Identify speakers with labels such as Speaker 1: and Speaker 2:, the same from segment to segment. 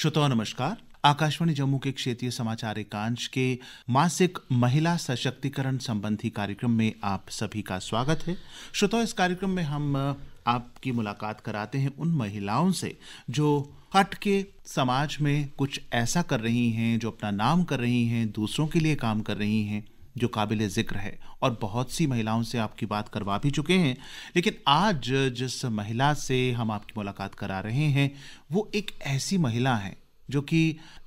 Speaker 1: श्रोताओं नमस्कार आकाशवाणी जम्मू के क्षेत्रीय समाचार एकांश के मासिक महिला सशक्तिकरण संबंधी कार्यक्रम में आप सभी का स्वागत है श्रोताओं इस कार्यक्रम में हम आपकी मुलाकात कराते हैं उन महिलाओं से जो हट के समाज में कुछ ऐसा कर रही हैं जो अपना नाम कर रही हैं दूसरों के लिए काम कर रही हैं जो काबिल ज़िक्र है और बहुत सी महिलाओं से आपकी बात करवा भी चुके हैं लेकिन आज जिस महिला से हम आपकी मुलाकात करा रहे हैं वो एक ऐसी महिला है जो कि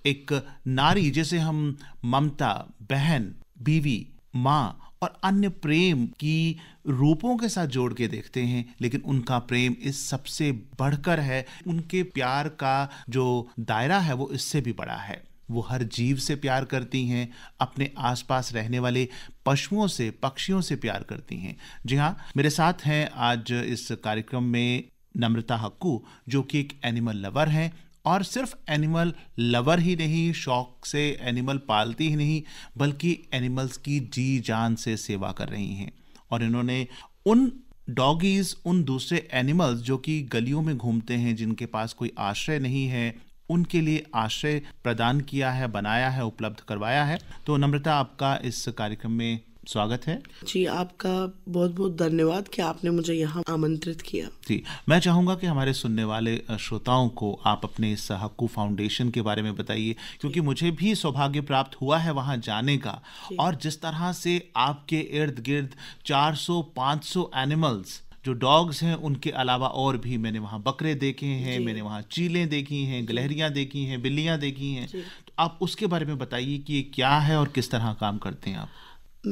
Speaker 1: एक नारी जैसे हम ममता बहन बीवी माँ और अन्य प्रेम की रूपों के साथ जोड़ के देखते हैं लेकिन उनका प्रेम इस सबसे बढ़कर है उनके प्यार का जो दायरा है वो इससे भी बड़ा है वो हर जीव से प्यार करती हैं अपने आसपास रहने वाले पशुओं से पक्षियों से प्यार करती हैं जी हाँ मेरे साथ हैं आज इस कार्यक्रम में नम्रता हक्कू जो कि एक एनिमल लवर हैं और सिर्फ एनिमल लवर ही नहीं शौक से एनिमल पालती ही नहीं बल्कि एनिमल्स की जी जान से सेवा कर रही हैं और इन्होंने उन डॉगीज़ उन दूसरे एनिमल्स जो कि गलियों में घूमते हैं जिनके पास कोई आश्रय नहीं है उनके लिए आश्रय प्रदान किया है बनाया है उपलब्ध करवाया है तो नम्रता आपका इस कार्यक्रम में स्वागत है
Speaker 2: जी आपका बहुत बहुत धन्यवाद कि आपने मुझे यहाँ आमंत्रित किया
Speaker 1: जी मैं चाहूंगा कि हमारे सुनने वाले श्रोताओं को आप अपने इस हक्कू फाउंडेशन के बारे में बताइए क्योंकि मुझे भी सौभाग्य प्राप्त हुआ है वहाँ जाने का और जिस तरह से आपके इर्द गिर्द 400-500 एनिमल्स जो डॉग्स हैं उनके अलावा और भी मैंने वहाँ बकरे देखे हैं मैंने वहाँ चीलें देखी हैं गलहरियाँ देखी हैं बिल्लियाँ देखी हैं तो आप उसके बारे में बताइए कि ये क्या है और किस तरह काम करते हैं
Speaker 2: आप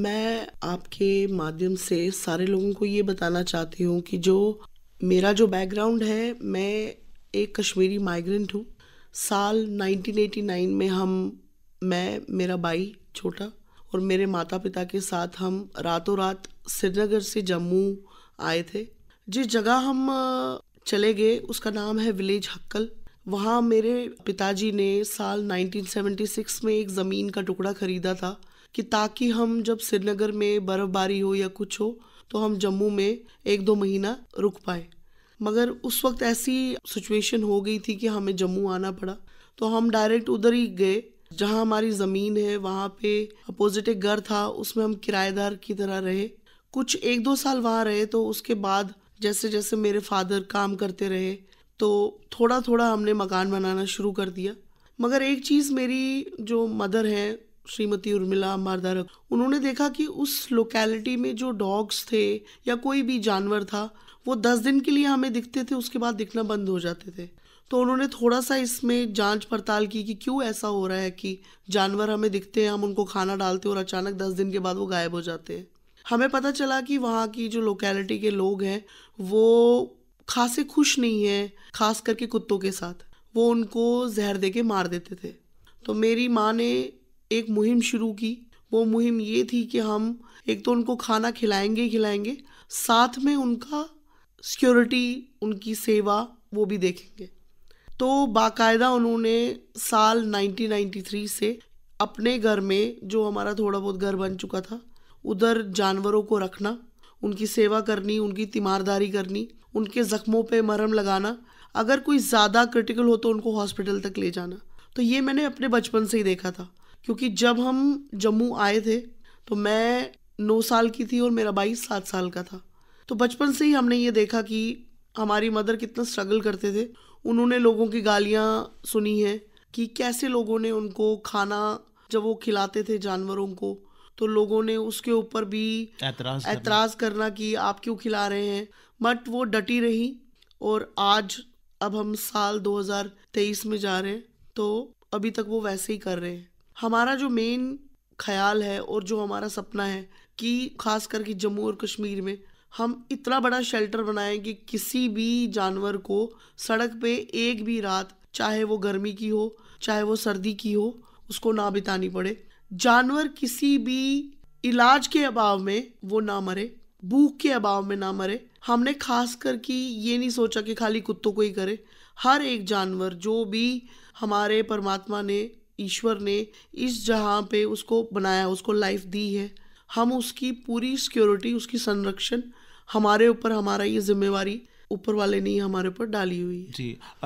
Speaker 2: मैं आपके माध्यम से सारे लोगों को ये बताना चाहती हूँ कि जो मेरा जो बैकग्राउंड है मैं एक कश्मीरी माइग्रेंट हूँ साल 1989 में हम मैं मेरा भाई छोटा और मेरे माता पिता के साथ हम रातों रात श्रीनगर से जम्मू आए थे जिस जगह हम चले गए उसका नाम है विलेज हक्कल वहाँ मेरे पिताजी ने साल 1976 में एक ज़मीन का टुकड़ा खरीदा था कि ताकि हम जब श्रीनगर में बर्फबारी हो या कुछ हो तो हम जम्मू में एक दो महीना रुक पाए मगर उस वक्त ऐसी सिचुएशन हो गई थी कि हमें जम्मू आना पड़ा तो हम डायरेक्ट उधर ही गए जहाँ हमारी ज़मीन है वहाँ पे अपोजिट एक घर था उसमें हम किराएदार की तरह रहे कुछ एक दो साल वहाँ रहे तो उसके बाद जैसे जैसे मेरे फादर काम करते रहे तो थोड़ा थोड़ा हमने मकान बनाना शुरू कर दिया मगर एक चीज़ मेरी जो मदर है श्रीमती उर्मिला मारदारक उन्होंने देखा कि उस लोकेलिटी में जो डॉग्स थे या कोई भी जानवर था वो दस दिन के लिए हमें दिखते थे उसके बाद दिखना बंद हो जाते थे तो उन्होंने थोड़ा सा इसमें जांच पड़ताल की कि क्यों ऐसा हो रहा है कि जानवर हमें दिखते हैं हम उनको खाना डालते हैं और अचानक दस दिन के बाद वो गायब हो जाते हैं हमें पता चला कि वहाँ की जो लोकेलिटी के लोग हैं वो खासे खुश नहीं है खास करके कुत्तों के साथ वो उनको जहर दे के मार देते थे तो मेरी माँ ने एक मुहिम शुरू की वो मुहिम ये थी कि हम एक तो उनको खाना खिलाएंगे ही खिलाएंगे साथ में उनका सिक्योरिटी उनकी सेवा वो भी देखेंगे तो बाकायदा उन्होंने साल 1993 से अपने घर में जो हमारा थोड़ा बहुत घर बन चुका था उधर जानवरों को रखना उनकी सेवा करनी उनकी तीमारदारी करनी उनके ज़ख्मों पे मरहम लगाना अगर कोई ज़्यादा क्रिटिकल हो तो उनको हॉस्पिटल तक ले जाना तो ये मैंने अपने बचपन से ही देखा था क्योंकि जब हम जम्मू आए थे तो मैं नौ साल की थी और मेरा भाई सात साल का था तो बचपन से ही हमने ये देखा कि हमारी मदर कितना स्ट्रगल करते थे उन्होंने लोगों की गालियाँ सुनी हैं कि कैसे लोगों ने उनको खाना जब वो खिलाते थे जानवरों को तो लोगों ने उसके ऊपर भी ऐतराज करना कि आप क्यों खिला रहे हैं बट वो डटी रही और आज अब हम साल 2023 में जा रहे हैं तो अभी तक वो वैसे ही कर रहे हैं हमारा जो मेन ख्याल है और जो हमारा सपना है कि खास करके जम्मू और कश्मीर में हम इतना बड़ा शेल्टर बनाएं कि किसी भी जानवर को सड़क पे एक भी रात चाहे वो गर्मी की हो चाहे वो सर्दी की हो उसको ना बितानी पड़े जानवर किसी भी इलाज के अभाव में वो ना मरे भूख के अभाव में ना मरे हमने खास कर कि ये नहीं सोचा कि खाली कुत्तों को ही करे हर एक जानवर जो भी हमारे परमात्मा ने ईश्वर ने इस जहाँ पे उसको बनाया उसको लाइफ दी है हम उसकी पूरी सिक्योरिटी उसकी संरक्षण हमारे ऊपर हमारा ये जिम्मेवारी ऊपर वाले ने हमारे ऊपर डाली हुई है
Speaker 1: जी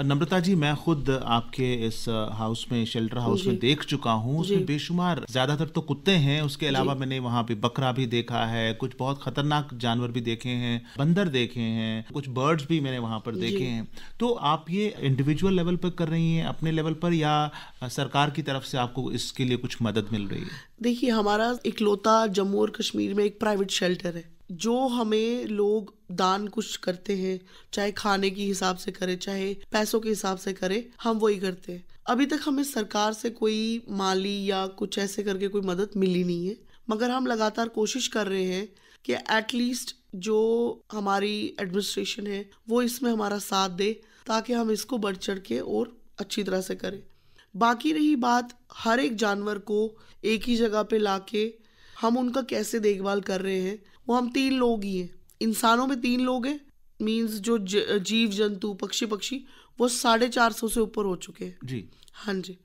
Speaker 1: नम्रता जी मैं खुद आपके इस हाउस में शेल्टर हाउस में देख चुका हूँ उसमें बेशुमार ज्यादातर तो कुत्ते हैं उसके अलावा मैंने वहाँ पे बकरा भी देखा है कुछ बहुत खतरनाक जानवर भी देखे हैं बंदर देखे हैं कुछ बर्ड्स भी मैंने वहाँ पर देखे हैं तो आप ये इंडिविजुअल लेवल पर कर रही हैं अपने लेवल पर या सरकार की तरफ से आपको इसके लिए कुछ मदद मिल रही है
Speaker 2: देखिए हमारा इकलौता जम्मू और कश्मीर में एक प्राइवेट शेल्टर है जो हमें लोग दान कुछ करते हैं चाहे खाने के हिसाब से करे चाहे पैसों के हिसाब से करे हम वही करते हैं अभी तक हमें सरकार से कोई माली या कुछ ऐसे करके कोई मदद मिली नहीं है मगर हम लगातार कोशिश कर रहे हैं कि एटलीस्ट जो हमारी एडमिनिस्ट्रेशन है वो इसमें हमारा साथ दे ताकि हम इसको बढ़ चढ़ के और अच्छी तरह से करें बाकी रही बात हर एक जानवर को एक ही जगह पे लाके हम उनका कैसे देखभाल कर रहे हैं वो हम तीन लोग ही हैं इंसानों में तीन लोग हैं मीन्स जो ज, जीव जंतु पक्षी पक्षी वो साढ़े चार सौ से ऊपर हो चुके हैं जी हाँ जी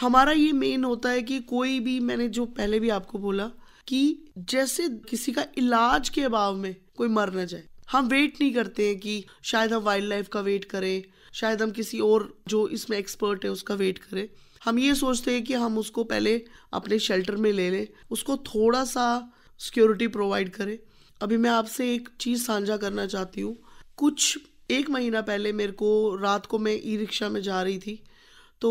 Speaker 2: हमारा ये मेन होता है कि कोई भी मैंने जो पहले भी आपको बोला कि जैसे किसी का इलाज के अभाव में कोई मर ना जाए हम वेट नहीं करते हैं कि शायद हम वाइल्ड लाइफ का वेट करें शायद हम किसी और जो इसमें एक्सपर्ट है उसका वेट करें हम ये सोचते हैं कि हम उसको पहले अपने शेल्टर में ले लें उसको थोड़ा सा सिक्योरिटी प्रोवाइड करे अभी मैं आपसे एक चीज़ साझा करना चाहती हूँ कुछ एक महीना पहले मेरे को रात को मैं ई रिक्शा में जा रही थी तो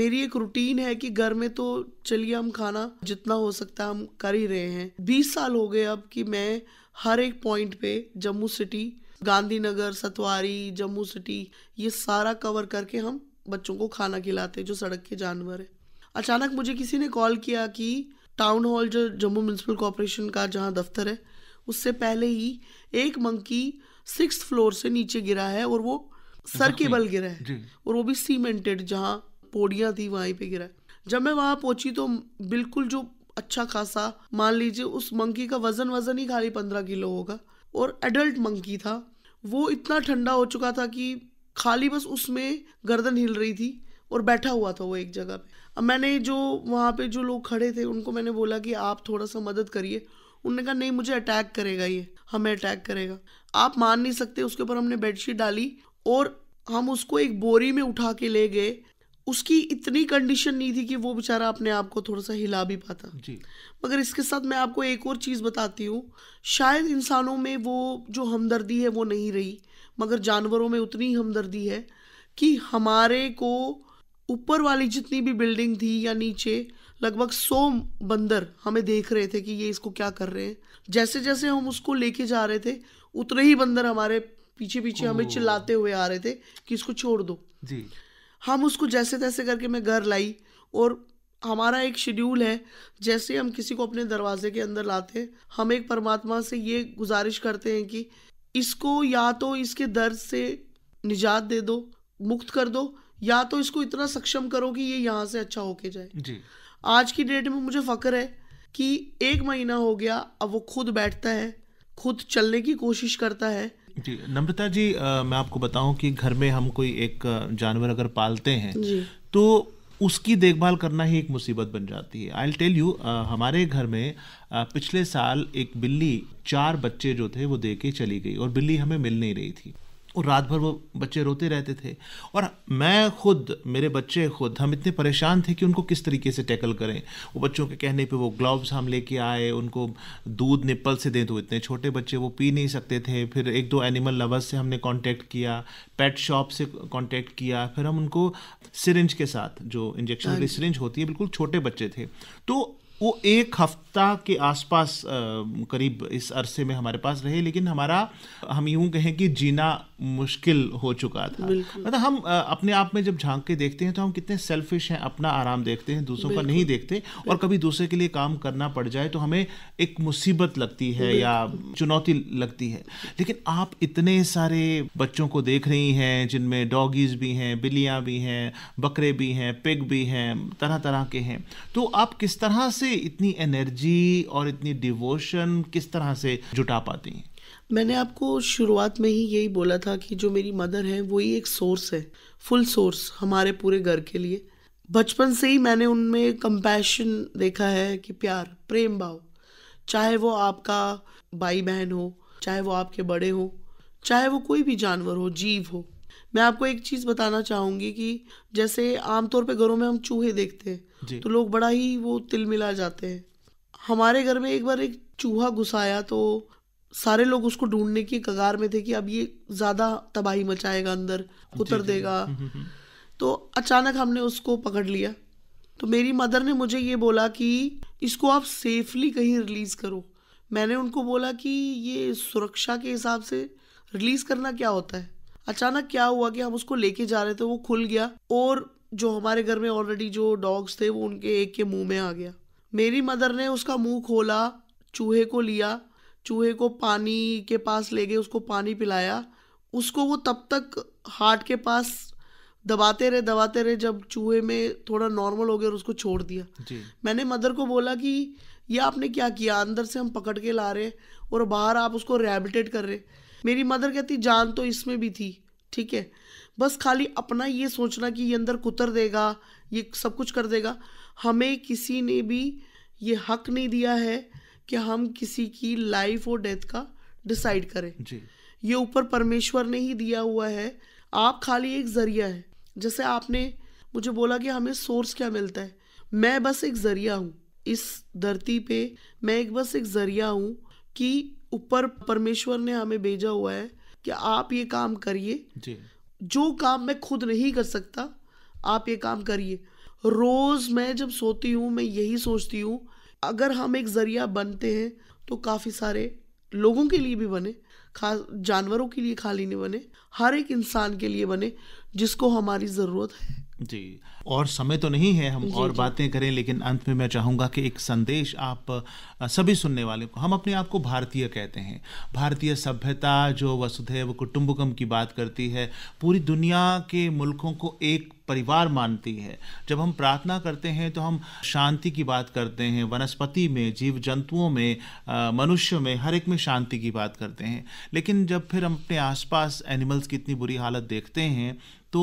Speaker 2: मेरी एक रूटीन है कि घर में तो चलिए हम खाना जितना हो सकता है हम कर ही रहे हैं बीस साल हो गए अब कि मैं हर एक पॉइंट पे जम्मू सिटी गांधीनगर सतवारी जम्मू सिटी ये सारा कवर करके हम बच्चों को खाना खिलाते जो सड़क के जानवर है अचानक मुझे किसी ने कॉल किया कि टाउन हॉल जो जम्मू म्यूनसिपल कॉरपोरेशन का जहाँ दफ्तर है उससे पहले ही एक मंकी सिक्स फ्लोर से नीचे गिरा है और वो सर के बल गिरा है और वो भी सीमेंटेड जहाँ पोड़िया थी वहीं पे गिरा है जब मैं वहां पहुंची तो बिल्कुल जो अच्छा खासा मान लीजिए उस मंकी का वजन वजन ही खाली पंद्रह किलो होगा और एडल्ट मंकी था वो इतना ठंडा हो चुका था कि खाली बस उसमें गर्दन हिल रही थी और बैठा हुआ था वो एक जगह पे अब मैंने जो वहाँ पे जो लोग खड़े थे उनको मैंने बोला कि आप थोड़ा सा मदद करिए उनने कहा नहीं मुझे अटैक करेगा ये हमें अटैक करेगा आप मान नहीं सकते उसके ऊपर हमने बेडशीट डाली और हम उसको एक बोरी में उठा के ले गए उसकी इतनी कंडीशन नहीं थी कि वो बेचारा अपने आप को थोड़ा सा हिला भी पाता जी मगर इसके साथ मैं आपको एक और चीज़ बताती हूँ शायद इंसानों में वो जो हमदर्दी है वो नहीं रही मगर जानवरों में उतनी हमदर्दी है कि हमारे को ऊपर वाली जितनी भी बिल्डिंग थी या नीचे लगभग सौ बंदर हमें देख रहे थे कि ये इसको क्या कर रहे हैं जैसे जैसे हम उसको लेके जा रहे थे उतने ही बंदर हमारे पीछे पीछे हमें चिल्लाते हुए आ रहे थे कि इसको छोड़ दो जी हम उसको जैसे तैसे करके मैं घर लाई और हमारा एक शेड्यूल है जैसे हम किसी को अपने दरवाजे के अंदर लाते हैं हम एक परमात्मा से ये गुजारिश करते हैं कि इसको या तो इसके दर्द से निजात दे दो मुक्त कर दो या तो इसको इतना सक्षम करो कि ये यहाँ से अच्छा होके जाए जी आज की डेट में मुझे फ़क्र है कि एक महीना हो गया अब वो खुद बैठता है खुद चलने की कोशिश करता है
Speaker 1: जी नम्रता जी आ, मैं आपको बताऊं कि घर में हम कोई एक जानवर अगर पालते हैं तो उसकी देखभाल करना ही एक मुसीबत बन जाती है आई टेल यू हमारे घर में आ, पिछले साल एक बिल्ली चार बच्चे जो थे वो दे के चली गई और बिल्ली हमें मिल नहीं रही थी और रात भर वो बच्चे रोते रहते थे और मैं खुद मेरे बच्चे खुद हम इतने परेशान थे कि उनको किस तरीके से टैकल करें वो बच्चों के कहने पे वो ग्लव्स हम लेके आए उनको दूध निप्पल से दें तो इतने छोटे बच्चे वो पी नहीं सकते थे फिर एक दो एनिमल लवर्स से हमने कांटेक्ट किया पेट शॉप से कांटेक्ट किया फिर हम उनको सिरिंज के साथ जो इंजेक्शन वाली सिरिंज हाँ होती है बिल्कुल छोटे बच्चे थे तो वो एक हफ्ता के आसपास करीब इस अरसे में हमारे पास रहे लेकिन हमारा हम यूं कहें कि जीना मुश्किल हो चुका था मतलब हम अपने आप में जब झांक के देखते हैं तो हम कितने सेल्फिश हैं अपना आराम देखते हैं दूसरों का नहीं देखते और कभी दूसरे के लिए काम करना पड़ जाए तो हमें एक मुसीबत लगती है या चुनौती लगती है लेकिन आप इतने सारे बच्चों को देख रही हैं जिनमें डॉगीज भी हैं बिल्लियाँ भी हैं बकरे भी हैं पिग भी हैं तरह तरह के हैं तो आप किस तरह से इतनी एनर्जी और इतनी डिवोशन किस तरह से जुटा पाती हैं
Speaker 2: मैंने आपको शुरुआत में ही यही बोला था कि जो मेरी मदर है वही एक सोर्स है फुल सोर्स हमारे पूरे घर के लिए बचपन से ही मैंने उनमें कंपैशन देखा है कि प्यार प्रेम भाव चाहे वो आपका भाई बहन हो चाहे वो आपके बड़े हो चाहे वो कोई भी जानवर हो जीव हो मैं आपको एक चीज़ बताना चाहूंगी कि जैसे आमतौर पे घरों में हम चूहे देखते हैं तो लोग बड़ा ही वो तिल मिला जाते हैं हमारे घर में एक बार एक चूहा घुसाया तो सारे लोग उसको ढूंढने की कगार में थे कि अब ये ज़्यादा तबाही मचाएगा अंदर उतर देगा हम्म, हम्म, हम्म। तो अचानक हमने उसको पकड़ लिया तो मेरी मदर ने मुझे ये बोला कि इसको आप सेफली कहीं रिलीज़ करो मैंने उनको बोला कि ये सुरक्षा के हिसाब से रिलीज़ करना क्या होता है अचानक क्या हुआ कि हम उसको लेके जा रहे थे वो खुल गया और जो हमारे घर में ऑलरेडी जो डॉग्स थे वो उनके एक के मुंह में आ गया मेरी मदर ने उसका मुंह खोला चूहे को लिया चूहे को पानी के पास ले गए उसको पानी पिलाया उसको वो तब तक हार्ट के पास दबाते रहे दबाते रहे जब चूहे में थोड़ा नॉर्मल हो गया और उसको छोड़ दिया जी। मैंने मदर को बोला कि ये आपने क्या किया अंदर से हम पकड़ के ला रहे और बाहर आप उसको रिहेबिटेट कर रहे मेरी मदर कहती जान तो इसमें भी थी ठीक है बस खाली अपना ये सोचना कि ये अंदर कुतर देगा ये सब कुछ कर देगा हमें किसी ने भी ये हक नहीं दिया है कि हम किसी की लाइफ और डेथ का डिसाइड करें जी ये ऊपर परमेश्वर ने ही दिया हुआ है आप खाली एक जरिया है जैसे आपने मुझे बोला कि हमें सोर्स क्या मिलता है मैं बस एक जरिया हूँ इस धरती पे मैं एक बस एक जरिया हूँ कि ऊपर परमेश्वर ने हमें भेजा हुआ है कि आप ये काम करिए जो काम मैं खुद नहीं कर सकता आप ये काम करिए रोज मैं जब सोती हूँ मैं यही सोचती हूँ अगर हम एक जरिया बनते हैं तो काफ़ी सारे लोगों के लिए भी बने खास जानवरों के लिए खाली नहीं बने हर एक इंसान के लिए बने जिसको हमारी ज़रूरत है
Speaker 1: जी और समय तो नहीं है हम और बातें करें लेकिन अंत में मैं चाहूँगा कि एक संदेश आप सभी सुनने वाले को हम अपने आप को भारतीय कहते हैं भारतीय सभ्यता जो वसुधैव कुटुंबकम की बात करती है पूरी दुनिया के मुल्कों को एक परिवार मानती है जब हम प्रार्थना करते हैं तो हम शांति की बात करते हैं वनस्पति में जीव जंतुओं में मनुष्य में हर एक में शांति की बात करते हैं लेकिन जब फिर हम अपने आसपास एनिमल्स की इतनी बुरी हालत देखते हैं तो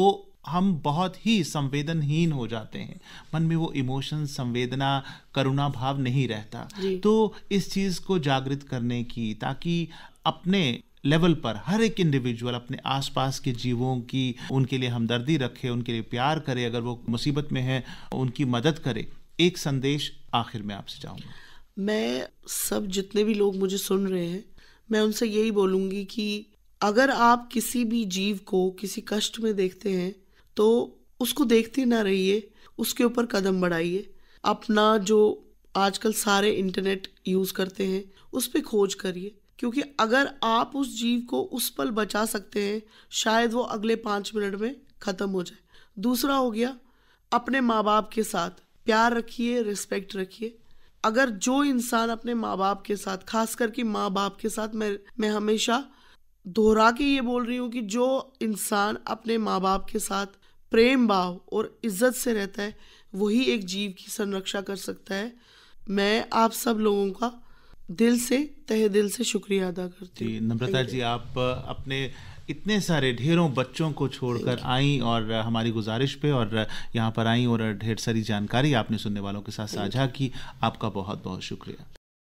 Speaker 1: हम बहुत ही संवेदनहीन हो जाते हैं मन में वो इमोशन संवेदना करुणा भाव नहीं रहता तो इस चीज़ को जागृत करने की ताकि अपने लेवल पर हर एक इंडिविजुअल अपने आसपास के जीवों की उनके लिए हमदर्दी रखे उनके लिए प्यार करे अगर वो मुसीबत में है उनकी मदद करे एक संदेश आखिर में आपसे चाहूँगा
Speaker 2: मैं सब जितने भी लोग मुझे सुन रहे हैं मैं उनसे यही बोलूँगी कि अगर आप किसी भी जीव को किसी कष्ट में देखते हैं तो उसको देखते ना रहिए उसके ऊपर कदम बढ़ाइए अपना जो आजकल सारे इंटरनेट यूज़ करते हैं उस पर खोज करिए क्योंकि अगर आप उस जीव को उस पल बचा सकते हैं शायद वो अगले पाँच मिनट में ख़त्म हो जाए दूसरा हो गया अपने माँ बाप के साथ प्यार रखिए रिस्पेक्ट रखिए अगर जो इंसान अपने माँ बाप के साथ खास करके माँ बाप के साथ मैं मैं हमेशा दोहरा के ये बोल रही हूँ कि जो इंसान अपने माँ बाप के साथ प्रेम भाव और इज्जत से रहता है वही एक जीव की संरक्षा कर सकता है मैं आप सब लोगों का दिल से तहे दिल से शुक्रिया अदा करती
Speaker 1: हूँ नम्रता जी आप अपने इतने सारे ढेरों बच्चों को छोड़कर आई और हमारी गुजारिश पे और यहाँ पर आई और ढेर सारी जानकारी आपने सुनने वालों के साथ साझा की आपका बहुत बहुत शुक्रिया